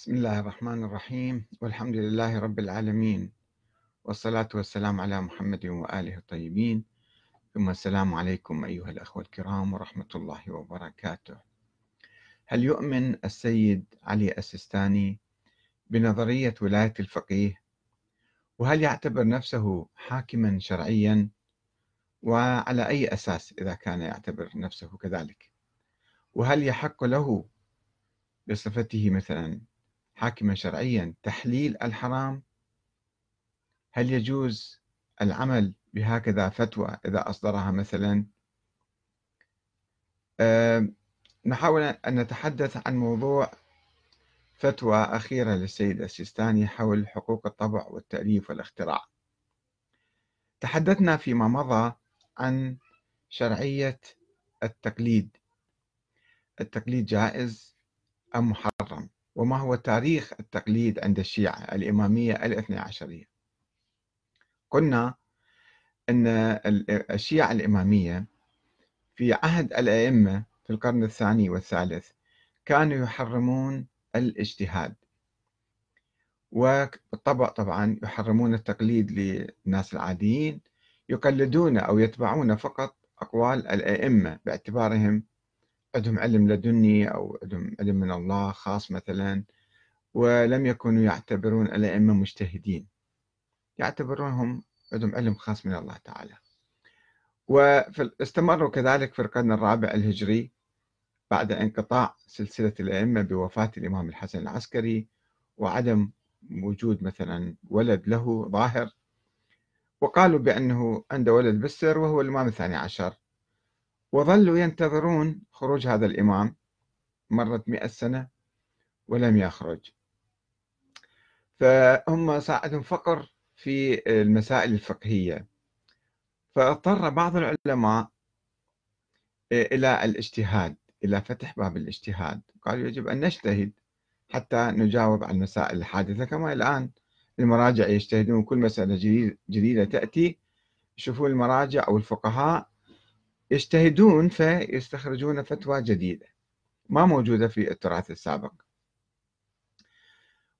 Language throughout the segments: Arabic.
بسم الله الرحمن الرحيم والحمد لله رب العالمين والصلاة والسلام على محمد وآله الطيبين ثم السلام عليكم أيها الأخوة الكرام ورحمة الله وبركاته هل يؤمن السيد علي السيستاني بنظرية ولاية الفقيه؟ وهل يعتبر نفسه حاكما شرعيا؟ وعلى أي أساس إذا كان يعتبر نفسه كذلك؟ وهل يحق له بصفته مثلا حاكما شرعيا تحليل الحرام هل يجوز العمل بهكذا فتوى إذا أصدرها مثلا أه نحاول أن نتحدث عن موضوع فتوى أخيرة للسيد السيستاني حول حقوق الطبع والتأليف والاختراع تحدثنا فيما مضى عن شرعية التقليد التقليد جائز أم محرم وما هو تاريخ التقليد عند الشيعة الإمامية الاثنى عشرية قلنا أن الشيعة الإمامية في عهد الأئمة في القرن الثاني والثالث كانوا يحرمون الاجتهاد وبالطبع طبعا يحرمون التقليد للناس العاديين يقلدون أو يتبعون فقط أقوال الأئمة باعتبارهم عندهم علم لدني أو عندهم علم من الله خاص مثلا ولم يكونوا يعتبرون الأئمة مجتهدين يعتبرونهم عندهم علم خاص من الله تعالى واستمروا كذلك في القرن الرابع الهجري بعد انقطاع سلسلة الأئمة بوفاة الإمام الحسن العسكري وعدم وجود مثلا ولد له ظاهر وقالوا بأنه عنده ولد بالسر وهو الإمام الثاني عشر وظلوا ينتظرون خروج هذا الإمام مرت مئة سنة ولم يخرج فهم صاعدهم فقر في المسائل الفقهية فاضطر بعض العلماء إلى الاجتهاد إلى فتح باب الاجتهاد قالوا يجب أن نجتهد حتى نجاوب عن المسائل الحادثة كما الآن المراجع يجتهدون كل مسألة جديدة تأتي يشوفون المراجع أو الفقهاء يجتهدون فيستخرجون فتوى جديدة ما موجودة في التراث السابق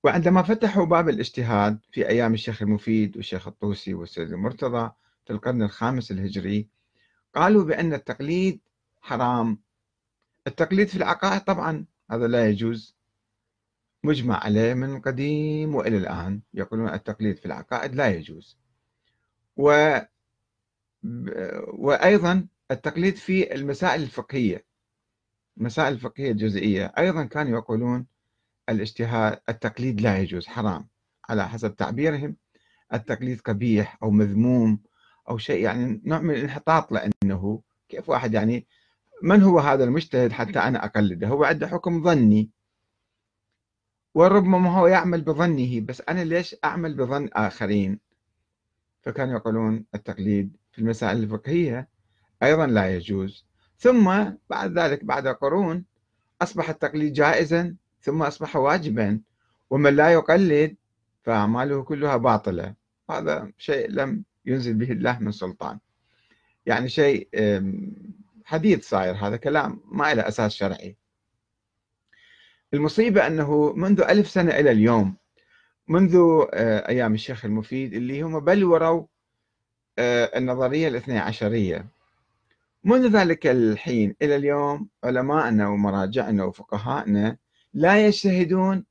وعندما فتحوا باب الاجتهاد في أيام الشيخ المفيد والشيخ الطوسي والسيد المرتضى في القرن الخامس الهجري قالوا بأن التقليد حرام التقليد في العقائد طبعا هذا لا يجوز مجمع عليه من قديم وإلى الآن يقولون التقليد في العقائد لا يجوز و... وأيضا التقليد في المسائل الفقهية المسائل الفقهية الجزئية أيضا كانوا يقولون الاجتهاد التقليد لا يجوز حرام على حسب تعبيرهم التقليد قبيح أو مذموم أو شيء يعني نوع من الانحطاط لأنه كيف واحد يعني من هو هذا المجتهد حتى أنا أقلده هو عنده حكم ظني وربما هو يعمل بظنه بس أنا ليش أعمل بظن آخرين فكانوا يقولون التقليد في المسائل الفقهية أيضا لا يجوز ثم بعد ذلك بعد قرون أصبح التقليد جائزا ثم أصبح واجبا ومن لا يقلد فأعماله كلها باطلة هذا شيء لم ينزل به الله من سلطان يعني شيء حديث صاير هذا كلام ما له أساس شرعي المصيبة أنه منذ ألف سنة إلى اليوم منذ أيام الشيخ المفيد اللي هم بلوروا النظرية الاثنى عشرية منذ ذلك الحين إلى اليوم علماءنا ومراجعنا وفقهاءنا لا يجتهدون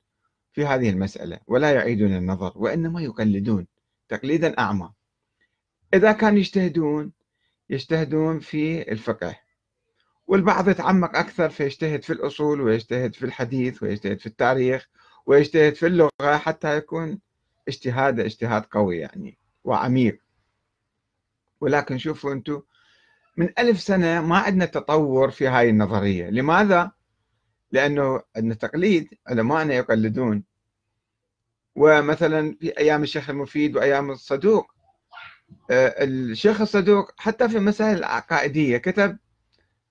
في هذه المسألة ولا يعيدون النظر وإنما يقلدون تقليدا أعمى إذا كانوا يجتهدون يجتهدون في الفقه والبعض يتعمق أكثر فيجتهد في الأصول ويجتهد في الحديث ويجتهد في التاريخ ويجتهد في اللغة حتى يكون اجتهاده اجتهاد قوي يعني وعميق ولكن شوفوا أنتم من ألف سنة ما عندنا تطور في هاي النظرية لماذا؟ لأنه عندنا تقليد علمائنا يقلدون ومثلا في أيام الشيخ المفيد وأيام الصدوق آه، الشيخ الصدوق حتى في المسائل العقائدية كتب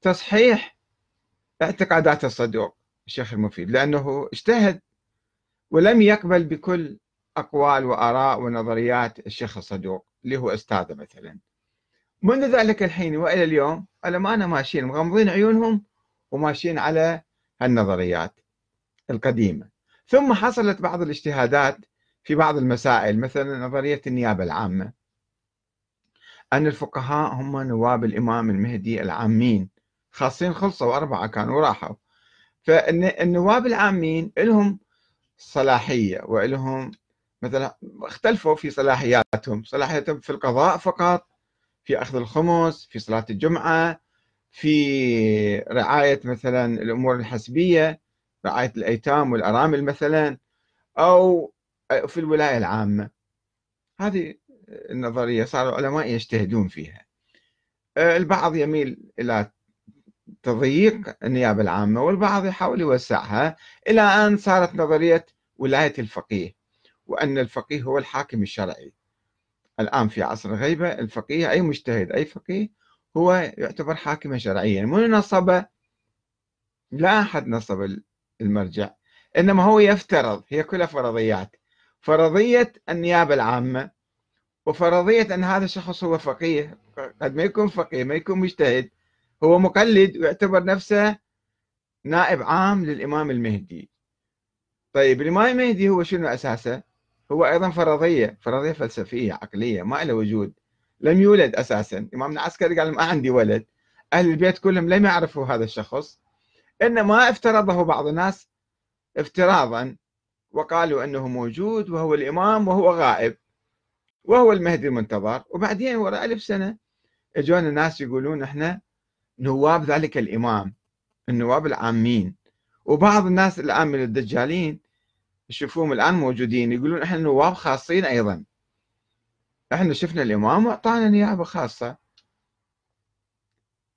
تصحيح اعتقادات الصدوق الشيخ المفيد لأنه اجتهد ولم يقبل بكل أقوال وآراء ونظريات الشيخ الصدوق اللي هو أستاذه مثلاً منذ ذلك الحين والى اليوم العلماءنا ماشيين مغمضين عيونهم وماشيين على النظريات القديمه ثم حصلت بعض الاجتهادات في بعض المسائل مثلا نظريه النيابه العامه ان الفقهاء هم نواب الامام المهدي العامين خاصين خلصوا اربعه كانوا راحوا فالنواب العامين لهم صلاحيه ولهم مثلا اختلفوا في صلاحياتهم صلاحيتهم في القضاء فقط في أخذ الخمس في صلاة الجمعة في رعاية مثلا الأمور الحسبية رعاية الأيتام والأرامل مثلا أو في الولاية العامة هذه النظرية صار العلماء يجتهدون فيها آه، البعض يميل إلى تضييق النيابة العامة والبعض يحاول يوسعها إلى أن صارت نظرية ولاية الفقيه وأن الفقيه هو الحاكم الشرعي الآن في عصر الغيبة الفقيه أي مجتهد أي فقيه هو يعتبر حاكما شرعيا من نصبه لا أحد نصب المرجع إنما هو يفترض هي كلها فرضيات فرضية النيابة العامة وفرضية أن هذا الشخص هو فقيه قد ما يكون فقيه ما يكون مجتهد هو مقلد ويعتبر نفسه نائب عام للإمام المهدي طيب الإمام المهدي هو شنو أساسه هو أيضا فرضية فرضية فلسفية عقلية ما له وجود لم يولد أساسا إمام العسكري قال ما عندي ولد أهل البيت كلهم لم يعرفوا هذا الشخص إنما افترضه بعض الناس افتراضا وقالوا أنه موجود وهو الإمام وهو غائب وهو المهدي المنتظر وبعدين وراء ألف سنة اجونا الناس يقولون احنا نواب ذلك الإمام النواب العامين وبعض الناس الآن من الدجالين تشوفوهم الان موجودين يقولون احنا نواب خاصين ايضا احنا شفنا الامام واعطانا نيابه خاصه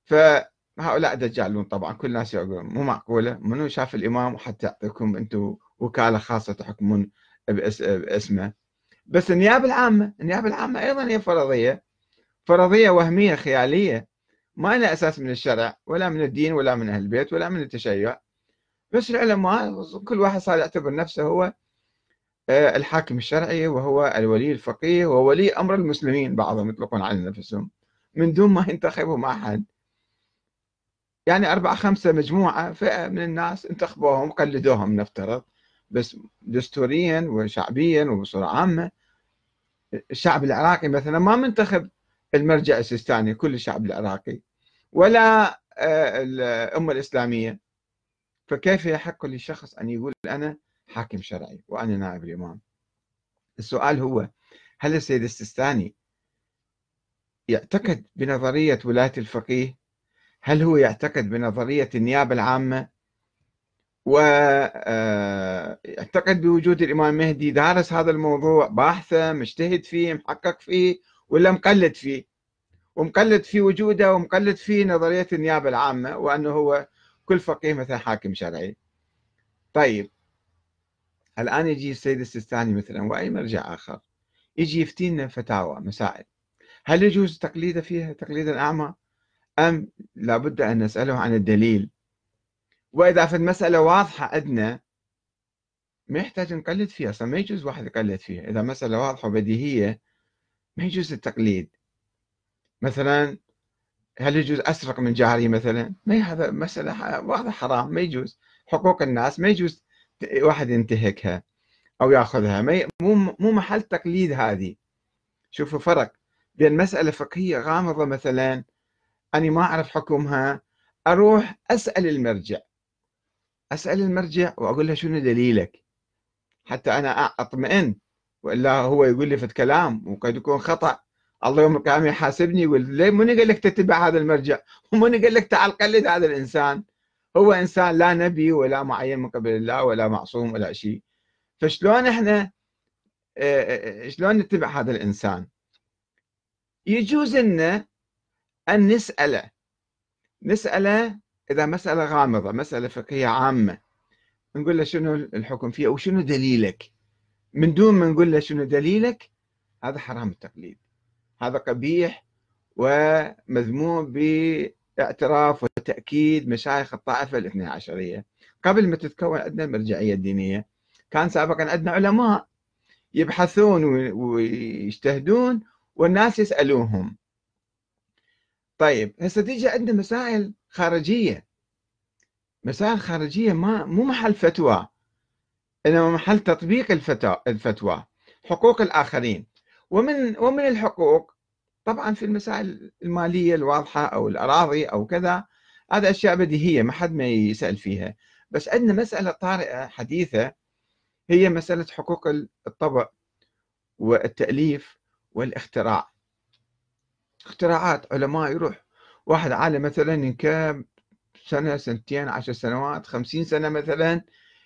فهؤلاء دجالون طبعا كل الناس يقولون مو معقوله منو شاف الامام وحتى يعطيكم انتم وكاله خاصه تحكمون باسمه بس النيابه العامه النيابه العامه ايضا هي فرضيه فرضيه وهميه خياليه ما لها اساس من الشرع ولا من الدين ولا من اهل البيت ولا من التشيع بس العلماء كل واحد صار يعتبر نفسه هو آه، الحاكم الشرعي وهو الولي الفقيه وولي أمر المسلمين بعضهم يطلقون على نفسهم من دون ما ينتخبهم أحد يعني أربعة خمسة مجموعة فئة من الناس انتخبوهم قلدوهم نفترض بس دستوريا وشعبيا وبصورة عامة الشعب العراقي مثلا ما منتخب المرجع السيستاني كل الشعب العراقي ولا آه، الأمة الإسلامية فكيف يحق للشخص أن يقول أنا حاكم شرعي وأنا نائب الإمام السؤال هو هل السيد السيستاني يعتقد بنظرية ولاية الفقيه هل هو يعتقد بنظرية النيابة العامة ويعتقد آه، بوجود الإمام المهدي دارس هذا الموضوع باحثة مجتهد فيه محقق فيه ولا مقلد فيه ومقلد في وجوده ومقلد في نظرية النيابة العامة وأنه هو كل فقيه مثلا حاكم شرعي طيب الآن يجي السيد السيستاني مثلا وأي مرجع آخر يجي يفتينا فتاوى مسائل هل يجوز تقليده فيها تقليد الأعمى أم لابد أن نسأله عن الدليل وإذا في المسألة واضحة أدنى ما يحتاج نقلد فيها أصلا ما يجوز واحد يقلد فيها إذا مسألة واضحة وبديهية ما يجوز التقليد مثلا هل يجوز أسرق من جاري مثلا ما هذا مسألة واضح حرام ما يجوز حقوق الناس ما يجوز واحد ينتهكها أو يأخذها ما مو مو محل تقليد هذه شوفوا فرق بين مسألة فقهية غامضة مثلا اني ما أعرف حكمها أروح أسأل المرجع أسأل المرجع وأقول له شنو دليلك حتى أنا أطمئن وإلا هو يقول لي في الكلام وقد يكون خطأ الله يوم القيامه يحاسبني لي من قال لك تتبع هذا المرجع ومن قال لك تعال قلد هذا الانسان هو انسان لا نبي ولا معين من قبل الله ولا معصوم ولا شيء فشلون احنا آه، آه، آه، شلون نتبع هذا الانسان يجوز لنا ان نساله نساله اذا مساله غامضه مساله فقهيه عامه نقول له شنو الحكم فيها وشنو دليلك من دون ما نقول له شنو دليلك هذا حرام التقليد هذا قبيح ومذموم باعتراف وتأكيد مشايخ الطائفة الاثنى عشرية قبل ما تتكون عندنا المرجعية الدينية كان سابقا عندنا علماء يبحثون ويجتهدون والناس يسألوهم طيب هسه تيجي عندنا مسائل خارجية مسائل خارجية ما مو محل فتوى إنما محل تطبيق الفتوى حقوق الآخرين ومن ومن الحقوق طبعا في المسائل الماليه الواضحه او الاراضي او كذا هذا اشياء بديهيه ما حد ما يسال فيها بس عندنا مساله طارئه حديثه هي مساله حقوق الطبع والتاليف والاختراع اختراعات علماء يروح واحد عالم مثلا ينكب سنة سنتين عشر سنوات خمسين سنة مثلا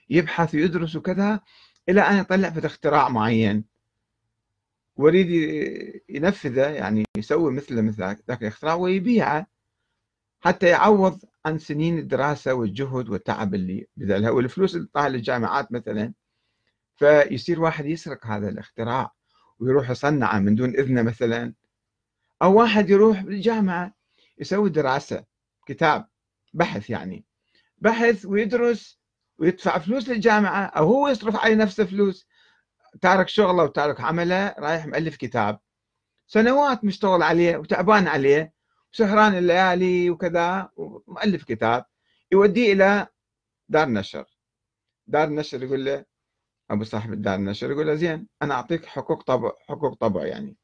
يبحث ويدرس وكذا إلى أن يطلع في اختراع معين ويريد ينفذه يعني يسوي مثله مثل ذاك الاختراع ويبيعه حتى يعوض عن سنين الدراسة والجهد والتعب اللي بذلها والفلوس اللي طاح للجامعات مثلا فيصير واحد يسرق هذا الاختراع ويروح يصنعه من دون إذنه مثلا أو واحد يروح للجامعة يسوي دراسة كتاب بحث يعني بحث ويدرس ويدفع فلوس للجامعة أو هو يصرف على نفسه فلوس تارك شغله وتارك عمله رايح مؤلف كتاب سنوات مشتغل عليه وتعبان عليه وسهران الليالي وكذا ومؤلف كتاب يوديه الى دار نشر دار النشر يقول له ابو صاحب الدار النشر يقول له زين انا اعطيك حقوق طبع حقوق طبع يعني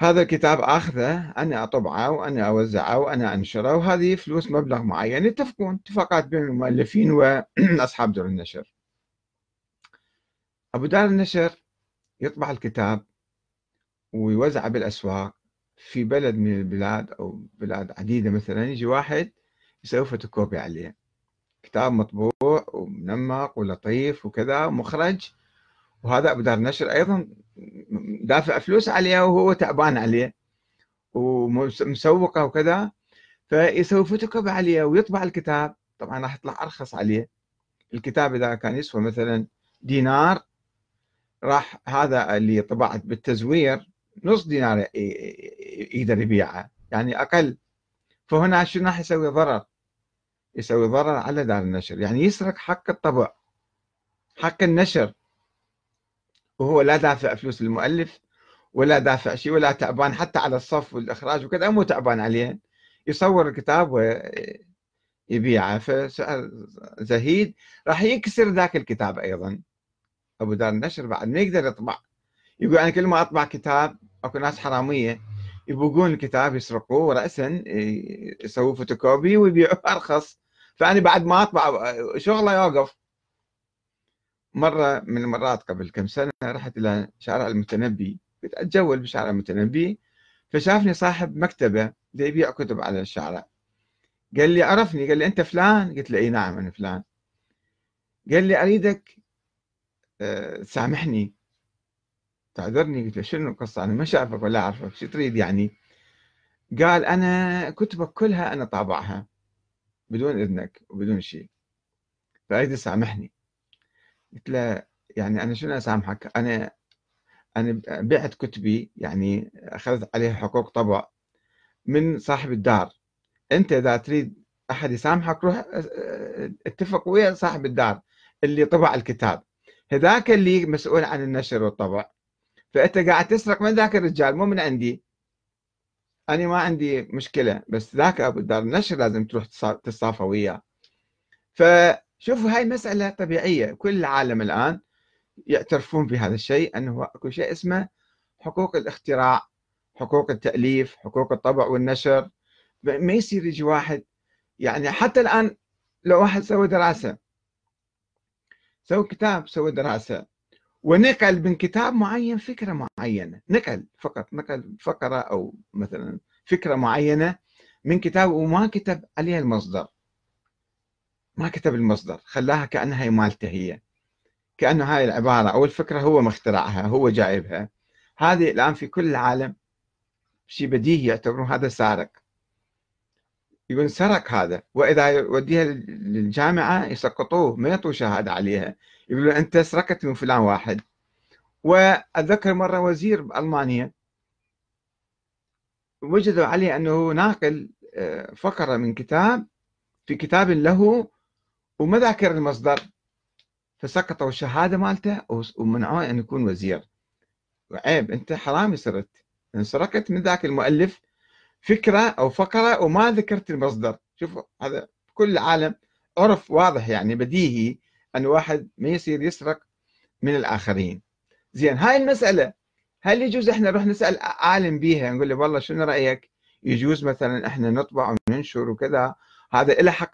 هذا الكتاب اخذه انا اطبعه وانا اوزعه وانا انشره وهذه فلوس مبلغ معين يتفقون اتفاقات بين المؤلفين واصحاب دار النشر أبو دار النشر يطبع الكتاب ويوزعه بالأسواق في بلد من البلاد أو بلاد عديدة مثلا يجي واحد يسوي فوتوكوبي عليه كتاب مطبوع ومنمق ولطيف وكذا ومخرج وهذا أبو دار النشر أيضا دافع فلوس عليه وهو تعبان عليه ومسوقه وكذا فيسوي فوتوكوبي عليه ويطبع الكتاب طبعا راح يطلع أرخص عليه الكتاب إذا كان يسوى مثلا دينار راح هذا اللي طبعت بالتزوير نص دينار يقدر يبيعه يعني اقل فهنا شنو راح يسوي ضرر يسوي ضرر على دار النشر يعني يسرق حق الطبع حق النشر وهو لا دافع فلوس المؤلف ولا دافع شيء ولا تعبان حتى على الصف والاخراج وكذا مو تعبان عليه يصور الكتاب ويبيعه فسعر زهيد راح يكسر ذاك الكتاب ايضا ابو دار النشر بعد ما يقدر يطبع يقول انا كل ما اطبع كتاب اكو ناس حراميه يبوقون الكتاب يسرقوه راسا يسووا فوتوكوبي ويبيعوه ارخص فانا بعد ما اطبع شغله يوقف مره من المرات قبل كم سنه رحت الى شارع المتنبي كنت اتجول بشارع المتنبي فشافني صاحب مكتبه دي يبيع كتب على الشارع قال لي عرفني قال لي انت فلان قلت له اي نعم انا فلان قال لي اريدك آه، سامحني تعذرني قلت له شنو القصة أنا ما شافك ولا أعرفك شو تريد يعني قال أنا كتبك كلها أنا طابعها بدون إذنك وبدون شيء فأريد تسامحني قلت له يعني أنا شنو أسامحك أنا أنا بعت كتبي يعني أخذت عليها حقوق طبع من صاحب الدار أنت إذا تريد أحد يسامحك روح آه، اتفق ويا صاحب الدار اللي طبع الكتاب هذاك اللي مسؤول عن النشر والطبع فانت قاعد تسرق من ذاك الرجال مو من عندي انا ما عندي مشكله بس ذاك ابو دار النشر لازم تروح تصافى وياه فشوفوا هاي مساله طبيعيه كل العالم الان يعترفون بهذا الشيء انه اكو شيء اسمه حقوق الاختراع حقوق التاليف حقوق الطبع والنشر ما يصير يجي واحد يعني حتى الان لو واحد سوى دراسه سوي كتاب سوي دراسة ونقل من كتاب معين فكرة معينة نقل فقط نقل فقرة أو مثلا فكرة معينة من كتاب وما كتب عليها المصدر ما كتب المصدر خلاها كأنها مالته هي كأنه هاي العبارة أو الفكرة هو مخترعها هو جايبها هذه الآن في كل العالم شيء بديهي يعتبرون هذا سارق يقول سرق هذا واذا يوديها للجامعه يسقطوه ما يعطوا شهاده عليها يقول انت سرقت من فلان واحد واتذكر مره وزير بالمانيا وجدوا عليه انه ناقل آه، فقره من كتاب في كتاب له وما ذاكر المصدر فسقطوا الشهاده مالته ومنعوه ان يكون وزير وعيب انت حرامي صرت سرقت من ذاك المؤلف فكرة أو فقرة وما ذكرت المصدر شوف هذا كل العالم عرف واضح يعني بديهي أن واحد ما يصير يسرق من الآخرين زين هاي المسألة هل يجوز احنا نروح نسأل عالم بيها نقول له والله شنو رأيك يجوز مثلا احنا نطبع وننشر وكذا هذا له حق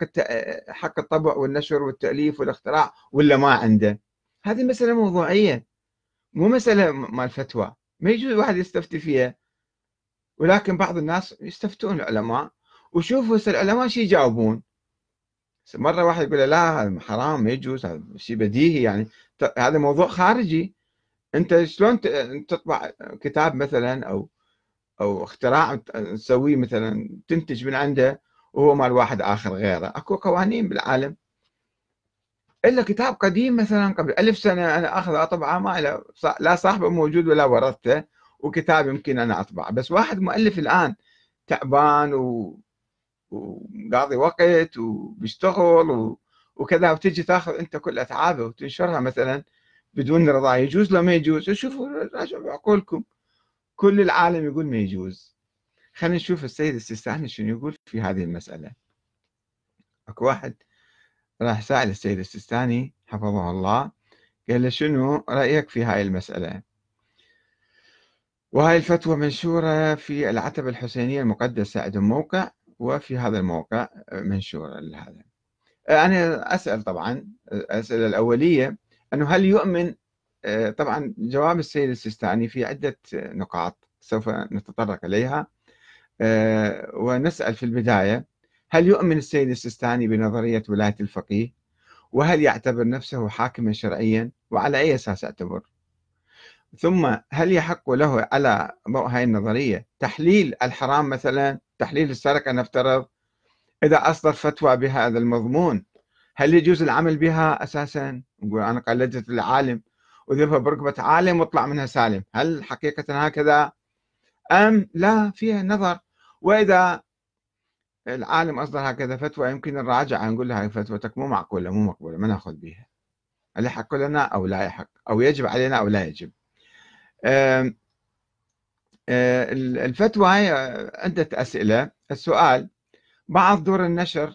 حق الطبع والنشر والتأليف والاختراع ولا ما عنده هذه مسألة موضوعية مو مسألة مال فتوى ما يجوز واحد يستفتي فيها ولكن بعض الناس يستفتون العلماء وشوفوا العلماء شو يجاوبون مرة واحد يقول لا هذا حرام ما يجوز هذا شيء بديهي يعني هذا موضوع خارجي انت شلون تطبع كتاب مثلا او او اختراع تسويه مثلا تنتج من عنده وهو مال واحد اخر غيره اكو قوانين بالعالم الا كتاب قديم مثلا قبل ألف سنه انا اخذه اطبعه ما لا صاحبه موجود ولا ورثته وكتاب يمكن أنا أطبعه بس واحد مؤلف الآن تعبان و... وقاضي وقت وبيشتغل و... وكذا وتجي تاخذ انت كل اتعابه وتنشرها مثلا بدون رضا يجوز لو ما يجوز شوفوا راجعوا بعقولكم كل العالم يقول ما يجوز خلينا نشوف السيد السيستاني شنو يقول في هذه المسألة اكو واحد راح سأل السيد السيستاني حفظه الله قال له شنو رأيك في هاي المسألة وهاي الفتوى منشورة في العتبة الحسينية المقدسة عندهم موقع وفي هذا الموقع منشورة لهذا آه، أنا أسأل طبعا الأسئلة الأولية أنه هل يؤمن آه، طبعا جواب السيد السيستاني في عدة نقاط سوف نتطرق إليها آه، ونسأل في البداية هل يؤمن السيد السيستاني بنظرية ولاية الفقيه وهل يعتبر نفسه حاكما شرعيا وعلى أي أساس يعتبر ثم هل يحق له على ضوء هاي النظرية تحليل الحرام مثلا تحليل السرقة نفترض إذا أصدر فتوى بهذا المضمون هل يجوز العمل بها أساسا نقول أنا قلدت العالم وذبها بركبة عالم واطلع منها سالم هل حقيقة هكذا أم لا فيها نظر وإذا العالم أصدر هكذا فتوى يمكن نراجعها نقول لها هاي فتوتك مو معقولة مو مقبولة ما ناخذ بها هل يحق لنا أو لا يحق أو يجب علينا أو لا يجب الفتوى هي عدة أسئلة السؤال بعض دور النشر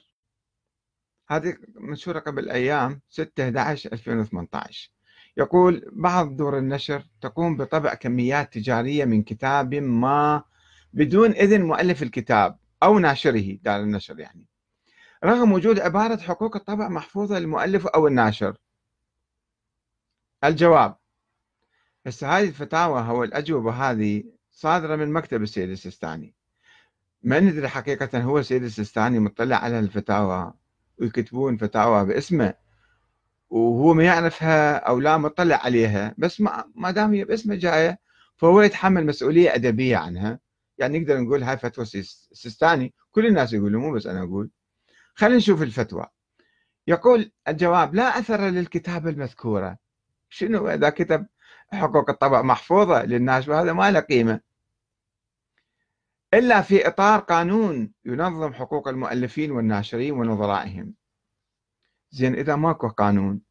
هذه منشورة قبل أيام 6/11/2018 يقول بعض دور النشر تقوم بطبع كميات تجارية من كتاب ما بدون إذن مؤلف الكتاب أو ناشره دار النشر يعني رغم وجود عبارة حقوق الطبع محفوظة للمؤلف أو الناشر الجواب هسه هذه الفتاوى هو الأجوبة هذه صادرة من مكتب السيد السيستاني ما ندري حقيقة هو السيد السيستاني مطلع على الفتاوى ويكتبون فتاوى باسمه وهو ما يعرفها أو لا مطلع عليها بس ما دام هي باسمه جاية فهو يتحمل مسؤولية أدبية عنها يعني نقدر نقول هاي فتوى السيستاني كل الناس يقولوا مو بس أنا أقول خلينا نشوف الفتوى يقول الجواب لا أثر للكتابة المذكورة شنو إذا كتب حقوق الطبع محفوظة للناس وهذا ما له قيمة إلا في إطار قانون ينظم حقوق المؤلفين والناشرين ونظرائهم زين إذا ماكو قانون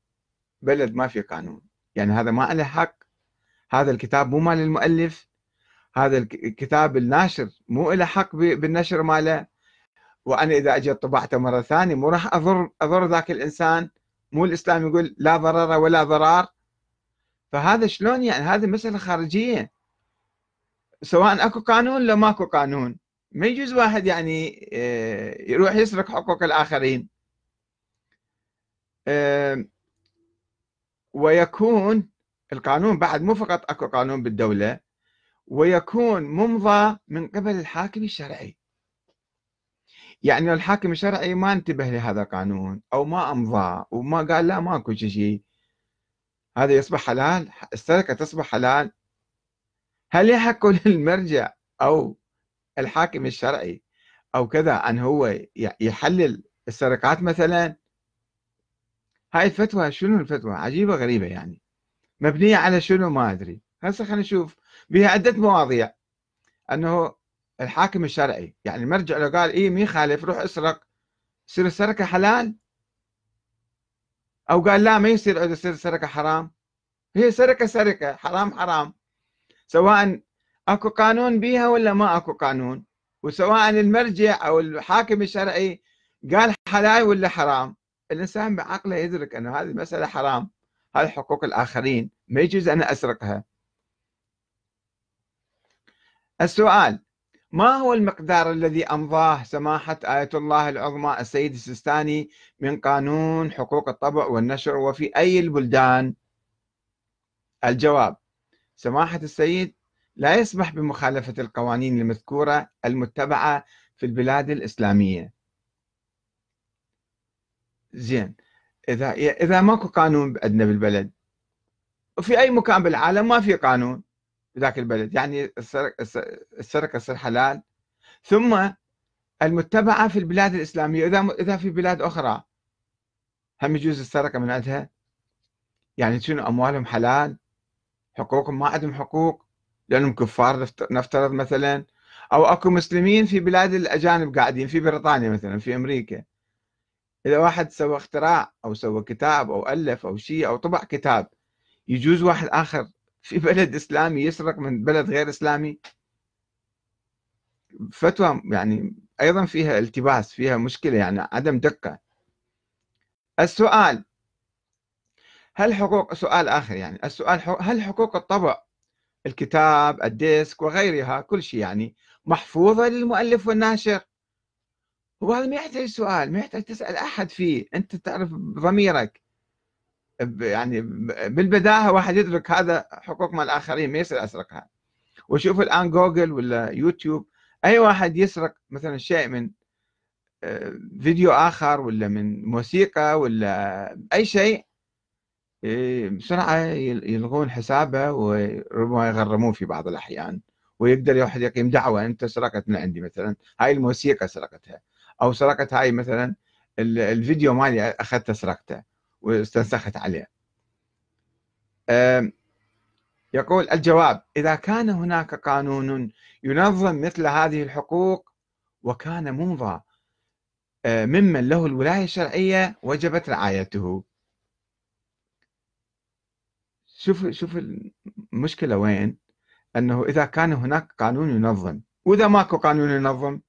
بلد ما في قانون يعني هذا ما له حق هذا الكتاب مو مال المؤلف هذا الكتاب الناشر مو له حق بالنشر ماله وانا اذا اجيت طبعته مره ثانيه مو راح اضر اضر ذاك الانسان مو الاسلام يقول لا ضرر ولا ضرار فهذا شلون يعني هذه مسألة خارجية سواء اكو قانون لو ماكو قانون ما يجوز واحد يعني آه، يروح يسرق حقوق الآخرين آه، ويكون القانون بعد مو فقط اكو قانون بالدولة ويكون ممضى من قبل الحاكم الشرعي يعني الحاكم الشرعي ما انتبه لهذا القانون او ما امضى وما قال لا ماكو شيء هذا يصبح حلال السرقة تصبح حلال هل يحق للمرجع أو الحاكم الشرعي أو كذا أن هو يحلل السرقات مثلا هاي الفتوى شنو الفتوى عجيبة غريبة يعني مبنية على شنو ما أدري هسه خلينا نشوف بها عدة مواضيع أنه الحاكم الشرعي يعني المرجع لو قال إيه مي خالف روح اسرق تصير السرقة حلال او قال لا ما يصير يصير سرقه حرام هي سرقه سرقه حرام حرام سواء اكو قانون بيها ولا ما اكو قانون وسواء المرجع او الحاكم الشرعي قال حلال ولا حرام الانسان بعقله يدرك انه هذه المساله حرام هذه حقوق الاخرين ما يجوز ان اسرقها السؤال ما هو المقدار الذي أمضاه سماحة آية الله العظمى السيد السيستاني من قانون حقوق الطبع والنشر وفي أي البلدان؟ الجواب سماحة السيد لا يسمح بمخالفة القوانين المذكورة المتبعة في البلاد الإسلامية زين إذا إذا ماكو قانون أدنى بالبلد وفي أي مكان بالعالم ما في قانون بذاك البلد يعني السرقة تصير حلال ثم المتبعة في البلاد الإسلامية إذا إذا في بلاد أخرى هم يجوز السرقة من عندها يعني شنو أموالهم حلال حقوقهم ما عندهم حقوق لأنهم كفار نفترض مثلا أو أكو مسلمين في بلاد الأجانب قاعدين في بريطانيا مثلا في أمريكا إذا واحد سوى اختراع أو سوى كتاب أو ألف أو شيء أو طبع كتاب يجوز واحد آخر في بلد اسلامي يسرق من بلد غير اسلامي فتوى يعني ايضا فيها التباس فيها مشكله يعني عدم دقه السؤال هل حقوق سؤال اخر يعني السؤال هل حقوق الطبع الكتاب الديسك وغيرها كل شيء يعني محفوظه للمؤلف والناشر وهذا ما يحتاج سؤال ما يحتاج تسال احد فيه انت تعرف ضميرك يعني بالبداهه واحد يدرك هذا حقوق مال الاخرين ما يصير اسرقها وشوف الان جوجل ولا يوتيوب اي واحد يسرق مثلا شيء من آه، فيديو اخر ولا من موسيقى ولا اي شيء آه، بسرعه يلغون حسابه وربما يغرموه في بعض الاحيان ويقدر واحد يقيم دعوه انت سرقت من عندي مثلا هاي الموسيقى سرقتها او سرقت هاي مثلا الفيديو مالي اخذته سرقته واستنسخت عليه يقول الجواب إذا كان هناك قانون ينظم مثل هذه الحقوق وكان ممضى آه، ممن له الولاية الشرعية وجبت رعايته شوف شوف المشكلة وين أنه إذا كان هناك قانون ينظم وإذا ماكو قانون ينظم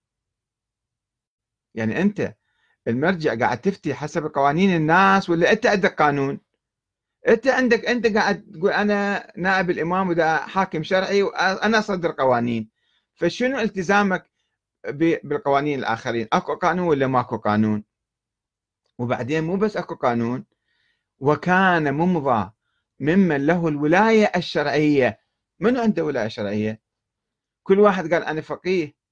يعني أنت المرجع قاعد تفتي حسب قوانين الناس ولا انت عندك قانون انت عندك انت قاعد تقول انا نائب الامام وده حاكم شرعي وانا اصدر قوانين فشنو التزامك بالقوانين الاخرين اكو قانون ولا ماكو قانون وبعدين مو بس اكو قانون وكان ممضى ممن له الولايه الشرعيه منو عنده ولايه شرعيه كل واحد قال انا فقيه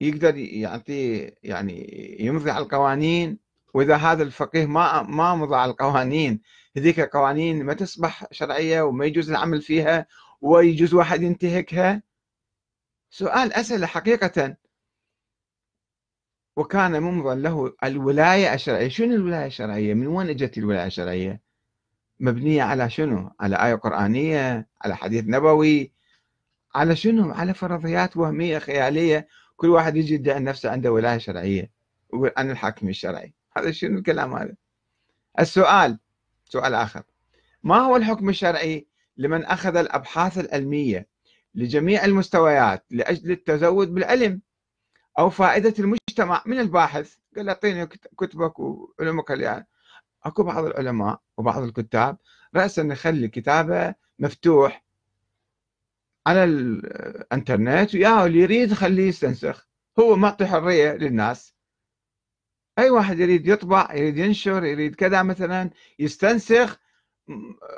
يقدر يعطي يعني يمضي على القوانين واذا هذا الفقيه ما ما مضى على القوانين هذيك القوانين ما تصبح شرعيه وما يجوز العمل فيها ويجوز واحد ينتهكها سؤال اسئله حقيقه وكان ممضى له الولايه الشرعيه شنو الولايه الشرعيه من وين اجت الولايه الشرعيه مبنيه على شنو على ايه قرانيه على حديث نبوي على شنو على فرضيات وهميه خياليه كل واحد يجي يدعي نفسه عنده ولايه شرعيه ويقول انا الحاكم الشرعي هذا شنو الكلام هذا؟ السؤال سؤال اخر ما هو الحكم الشرعي لمن اخذ الابحاث العلميه لجميع المستويات لاجل التزود بالعلم او فائده المجتمع من الباحث قال له اعطيني كتبك وعلومك يعني اكو بعض العلماء وبعض الكتاب راسا يخلي كتابه مفتوح على الانترنت ويا اللي يريد خليه يستنسخ هو معطي حريه للناس اي واحد يريد يطبع يريد ينشر يريد كذا مثلا يستنسخ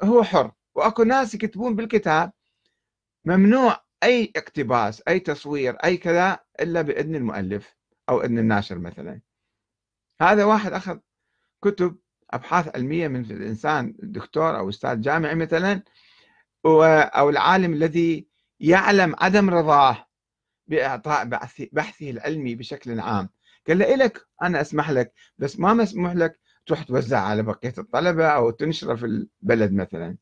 هو حر واكو ناس يكتبون بالكتاب ممنوع اي اقتباس اي تصوير اي كذا الا باذن المؤلف او اذن الناشر مثلا هذا واحد اخذ كتب ابحاث علميه من الانسان دكتور او استاذ جامعي مثلا او العالم الذي يعلم عدم رضاه بإعطاء بحثه العلمي بشكل عام قال له إلك أنا أسمح لك بس ما مسموح لك تروح توزع على بقية الطلبة أو تنشره في البلد مثلا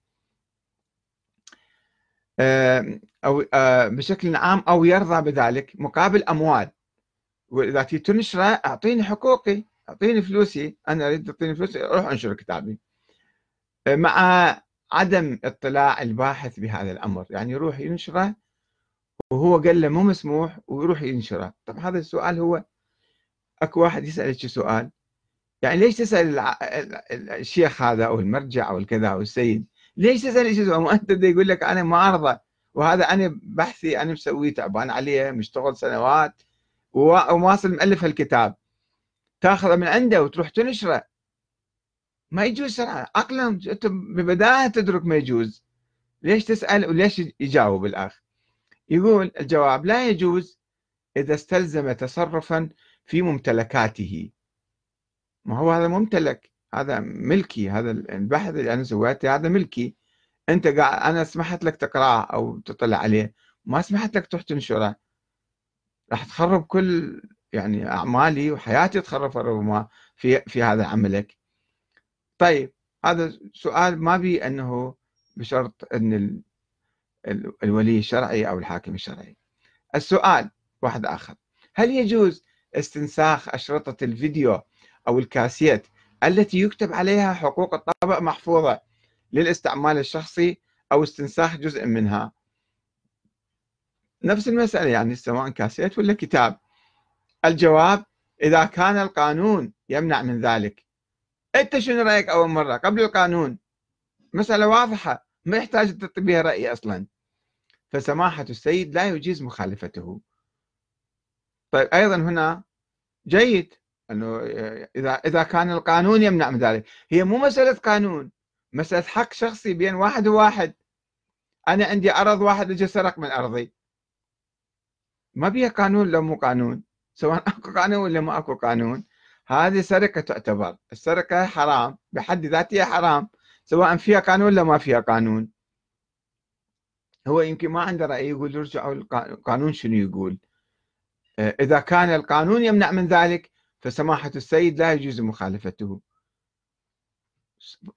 أو بشكل عام أو يرضى بذلك مقابل أموال وإذا تنشره أعطيني حقوقي أعطيني فلوسي أنا أريد تعطيني فلوسي روح أنشر كتابي مع عدم اطلاع الباحث بهذا الامر يعني يروح ينشره وهو قال له مو مسموح ويروح ينشره طب هذا السؤال هو اكو واحد يسالك سؤال يعني ليش تسال الشيخ هذا او المرجع او الكذا او السيد ليش تسال سؤال مؤكد يقول لك انا ما ارضى وهذا انا بحثي انا مسويه تعبان عليه مشتغل سنوات وواصل مؤلف هالكتاب تاخذه من عنده وتروح تنشره ما يجوز شرعا عقلا انت ببدايه تدرك ما يجوز ليش تسال وليش يجاوب الاخ يقول الجواب لا يجوز اذا استلزم تصرفا في ممتلكاته ما هو هذا ممتلك هذا ملكي هذا البحث اللي انا سويته هذا ملكي انت قاعد انا سمحت لك تقراه او تطلع عليه ما سمحت لك تروح تنشره راح تخرب كل يعني اعمالي وحياتي تخرب ربما في في هذا عملك طيب هذا سؤال ما بي انه بشرط ان الولي الشرعي او الحاكم الشرعي السؤال واحد اخر هل يجوز استنساخ اشرطه الفيديو او الكاسيت التي يكتب عليها حقوق الطبع محفوظه للاستعمال الشخصي او استنساخ جزء منها نفس المساله يعني سواء كاسيت ولا كتاب الجواب اذا كان القانون يمنع من ذلك انت شنو رايك اول مره قبل القانون مساله واضحه ما يحتاج تعطي بها راي اصلا فسماحه السيد لا يجيز مخالفته طيب ايضا هنا جيد انه آه، اذا اذا كان القانون يمنع من ذلك هي مو مساله قانون مساله حق شخصي بين واحد وواحد انا عندي ارض واحد اجى سرق من ارضي ما بيها قانون لو مو قانون سواء اكو قانون ولا ما اكو قانون هذه سرقة تعتبر السرقة حرام بحد ذاتها حرام سواء فيها قانون ولا ما فيها قانون هو يمكن ما عنده رأي يقول ارجعوا القانون شنو يقول آه، إذا كان القانون يمنع من ذلك فسماحة السيد لا يجوز مخالفته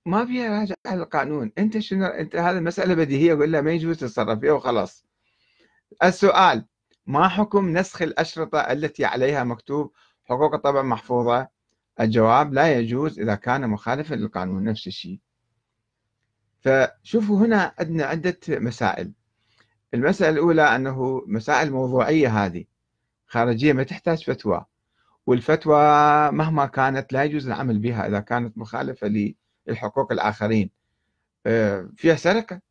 ما فيها راجع على القانون انت شنو انت هذه مساله بديهيه ولا ما يجوز تتصرف فيها وخلاص السؤال ما حكم نسخ الاشرطه التي عليها مكتوب حقوق الطبع محفوظة الجواب لا يجوز إذا كان مخالفا للقانون نفس الشيء فشوفوا هنا عندنا عدة مسائل المسألة الأولى أنه مسائل موضوعية هذه خارجية ما تحتاج فتوى والفتوى مهما كانت لا يجوز العمل بها إذا كانت مخالفة للحقوق الآخرين آه، فيها سرقة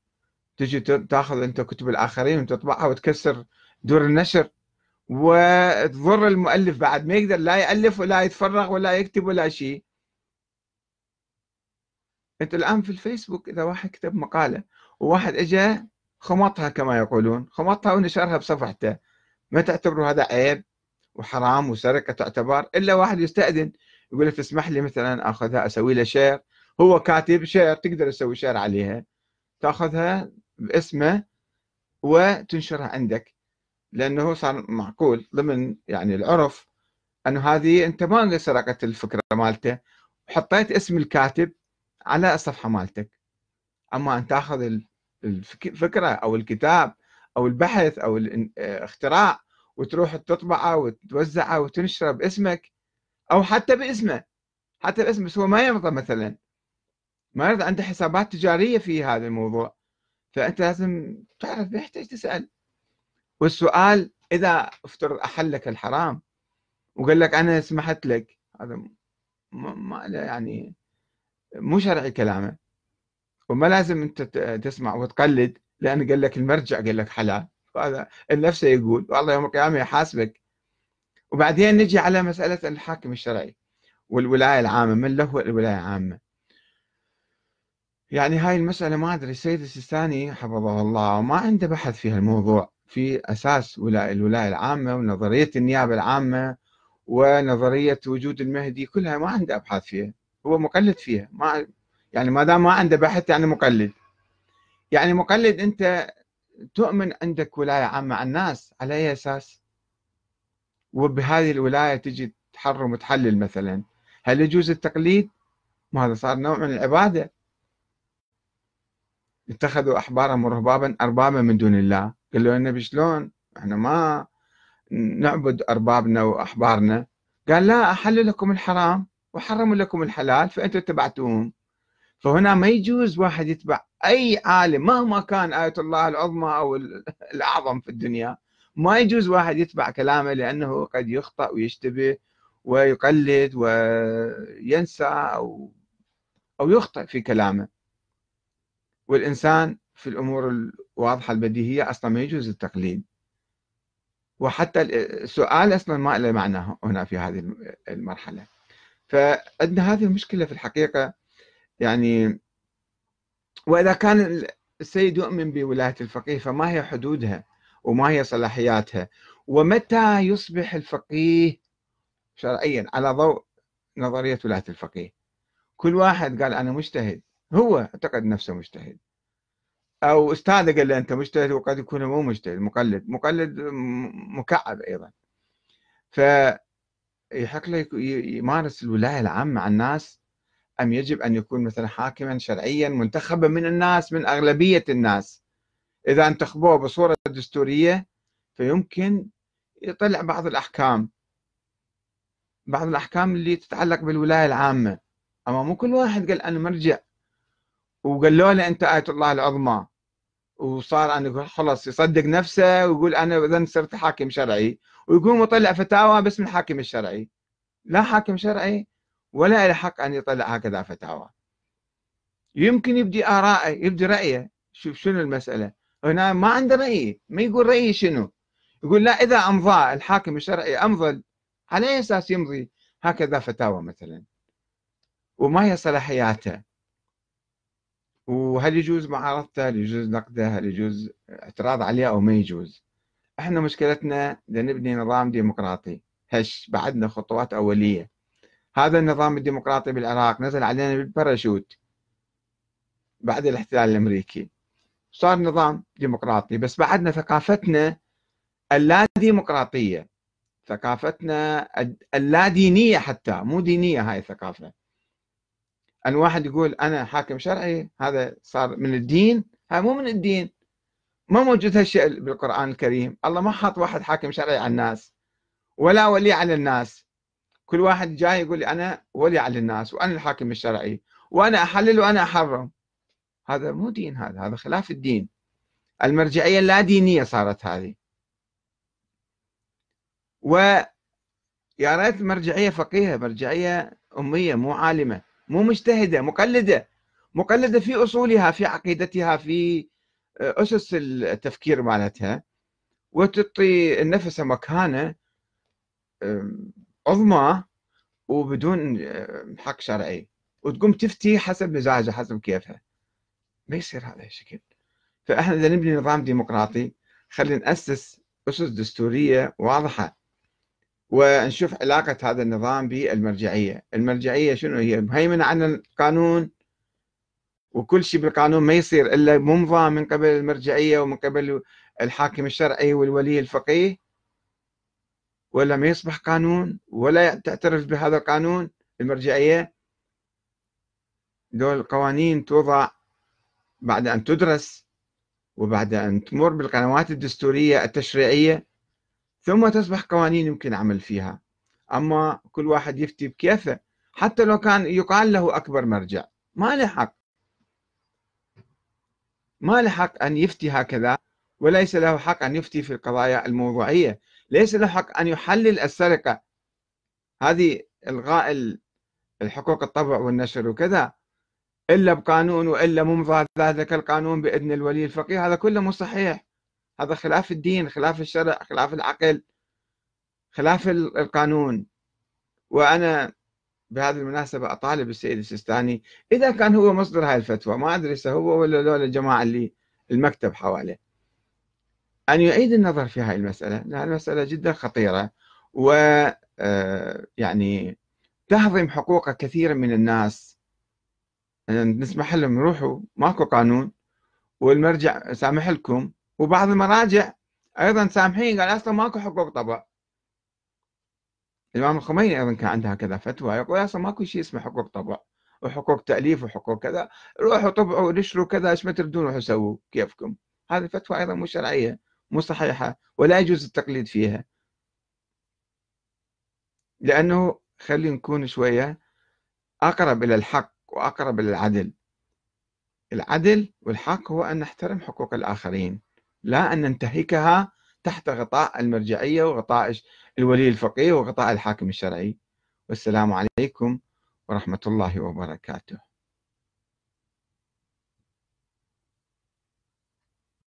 تجي تاخذ أنت كتب الآخرين وتطبعها وتكسر دور النشر وتضر المؤلف بعد ما يقدر لا يألف ولا يتفرغ ولا يكتب ولا شيء انت الان في الفيسبوك اذا واحد كتب مقاله وواحد اجى خمطها كما يقولون خمطها ونشرها بصفحته ما تعتبروا هذا عيب وحرام وسرقه تعتبر الا واحد يستاذن يقول لك تسمح لي مثلا اخذها اسوي له شير هو كاتب شير تقدر تسوي شير عليها تاخذها باسمه وتنشرها عندك لانه صار معقول ضمن يعني العرف انه هذه انت ما سرقت الفكره مالته وحطيت اسم الكاتب على الصفحه مالتك اما ان تاخذ الفكره او الكتاب او البحث او الاختراع وتروح تطبعه وتوزعه وتنشره باسمك او حتى باسمه حتى باسمه بس هو ما يرضى مثلا ما يرضى عنده حسابات تجاريه في هذا الموضوع فانت لازم تعرف يحتاج تسال والسؤال اذا افترض احل لك الحرام وقال لك انا سمحت لك هذا ما له يعني مو شرعي كلامه وما لازم انت تسمع وتقلد لان قال لك المرجع قال لك حلال هذا النفس يقول والله يوم القيامه يحاسبك وبعدين نجي على مساله الحاكم الشرعي والولايه العامه من له الولايه العامه يعني هاي المساله ما ادري السيد السيستاني حفظه الله ما عنده بحث في هالموضوع في أساس الولاية العامة ونظرية النيابة العامة ونظرية وجود المهدي كلها ما عنده أبحاث فيها هو مقلد فيها ما يعني ما دام ما عنده بحث يعني مقلد يعني مقلد أنت تؤمن عندك ولاية عامة على الناس على أي أساس وبهذه الولاية تجي تحرم وتحلل مثلا هل يجوز التقليد ما هذا صار نوع من العبادة اتخذوا أحبارهم ورهبابا أربابا من دون الله قال له النبي شلون احنا ما نعبد اربابنا واحبارنا قال لا احل لكم الحرام وحرم لكم الحلال فانتم اتبعتوهم فهنا ما يجوز واحد يتبع اي عالم مهما كان ايه الله العظمى او الاعظم في الدنيا ما يجوز واحد يتبع كلامه لانه قد يخطئ ويشتبه ويقلد وينسى او او يخطئ في كلامه والانسان في الأمور الواضحة البديهية أصلا ما يجوز التقليد وحتى السؤال أصلا ما له معنى هنا في هذه المرحلة فعندنا هذه المشكلة في الحقيقة يعني وإذا كان السيد يؤمن بولاية الفقيه فما هي حدودها وما هي صلاحياتها ومتى يصبح الفقيه شرعيا على ضوء نظرية ولاية الفقيه كل واحد قال أنا مجتهد هو اعتقد نفسه مجتهد او استاذه قال له انت مجتهد وقد يكون مو مجتهد مقلد مقلد مكعب ايضا فيحق له يمارس الولايه العامه على الناس ام يجب ان يكون مثلا حاكما شرعيا منتخبا من الناس من اغلبيه الناس اذا انتخبوه بصوره دستوريه فيمكن يطلع بعض الاحكام بعض الاحكام اللي تتعلق بالولايه العامه اما مو كل واحد قال انا مرجع وقالوا له انت ايه الله العظمى وصار عنده خلص يصدق نفسه ويقول انا اذا صرت حاكم شرعي ويقوم يطلع فتاوى باسم الحاكم الشرعي لا حاكم شرعي ولا له حق ان يطلع هكذا فتاوى يمكن يبدي آرائه يبدي رأيه شوف شنو المسألة هنا ما عنده رأي ما يقول رأيي شنو يقول لا إذا أمضى الحاكم الشرعي أمضى على أي أساس يمضي هكذا فتاوى مثلا وما هي صلاحياته وهل يجوز معارضته هل يجوز نقده هل يجوز اعتراض عليه أو ما يجوز احنا مشكلتنا نبني نظام ديمقراطي هش بعدنا خطوات أولية هذا النظام الديمقراطي بالعراق نزل علينا بالباراشوت بعد الاحتلال الأمريكي صار نظام ديمقراطي بس بعدنا ثقافتنا اللا ديمقراطية ثقافتنا اللا دينية حتى مو دينية هاي الثقافة أن واحد يقول أنا حاكم شرعي هذا صار من الدين هذا مو من الدين ما موجود هالشيء بالقرآن الكريم الله ما حاط واحد حاكم شرعي على الناس ولا ولي على الناس كل واحد جاي يقول لي أنا ولي على الناس وأنا الحاكم الشرعي وأنا أحلل وأنا أحرم هذا مو دين هذا هذا خلاف الدين المرجعية اللا دينية صارت هذه و يا ريت المرجعية فقيهة مرجعية أمية مو عالمة مو مجتهده مقلده مقلده في اصولها في عقيدتها في آه، اسس التفكير مالتها وتعطي النفس مكانه عظمى وبدون حق شرعي وتقوم تفتي حسب مزاجها حسب كيفها ما يصير هذا الشكل فاحنا اذا نبني نظام ديمقراطي خلينا ناسس اسس دستوريه واضحه ونشوف علاقة هذا النظام بالمرجعية المرجعية شنو هي مهيمنة عن القانون وكل شيء بالقانون ما يصير إلا ممضى من قبل المرجعية ومن قبل الحاكم الشرعي والولي الفقيه ولا ما يصبح قانون ولا تعترف بهذا القانون المرجعية دول القوانين توضع بعد أن تدرس وبعد أن تمر بالقنوات الدستورية التشريعية ثم تصبح قوانين يمكن عمل فيها أما كل واحد يفتي بكيفه حتى لو كان يقال له أكبر مرجع ما له حق ما له حق أن يفتي هكذا وليس له حق أن يفتي في القضايا الموضوعية ليس له حق أن يحلل السرقة هذه إلغاء الحقوق الطبع والنشر وكذا إلا بقانون وإلا ممضى ذلك القانون بإذن الولي الفقيه هذا كله مو صحيح هذا خلاف الدين خلاف الشرع خلاف العقل خلاف القانون وأنا بهذه المناسبة أطالب السيد السيستاني إذا كان هو مصدر هاي الفتوى ما أدري هو ولا لولا الجماعة اللي المكتب حواليه أن يعيد النظر في هاي المسألة لأن المسألة جدا خطيرة و آه، يعني تهضم حقوق كثير من الناس نسمح لهم يروحوا ماكو قانون والمرجع سامح لكم وبعض المراجع أيضا سامحين قال أصلا ماكو حقوق طبع الإمام الخميني أيضا كان عنده هكذا فتوى يقول أصلا ماكو شيء اسمه حقوق طبع وحقوق تأليف وحقوق كذا روحوا طبعوا نشروا كذا ايش ما تردون روحوا سووا كيفكم هذه الفتوى أيضا مو شرعية مو صحيحة ولا يجوز التقليد فيها لأنه خلي نكون شوية أقرب إلى الحق وأقرب إلى العدل العدل والحق هو أن نحترم حقوق الآخرين لا أن ننتهكها تحت غطاء المرجعية وغطاء الولي الفقيه وغطاء الحاكم الشرعي والسلام عليكم ورحمة الله وبركاته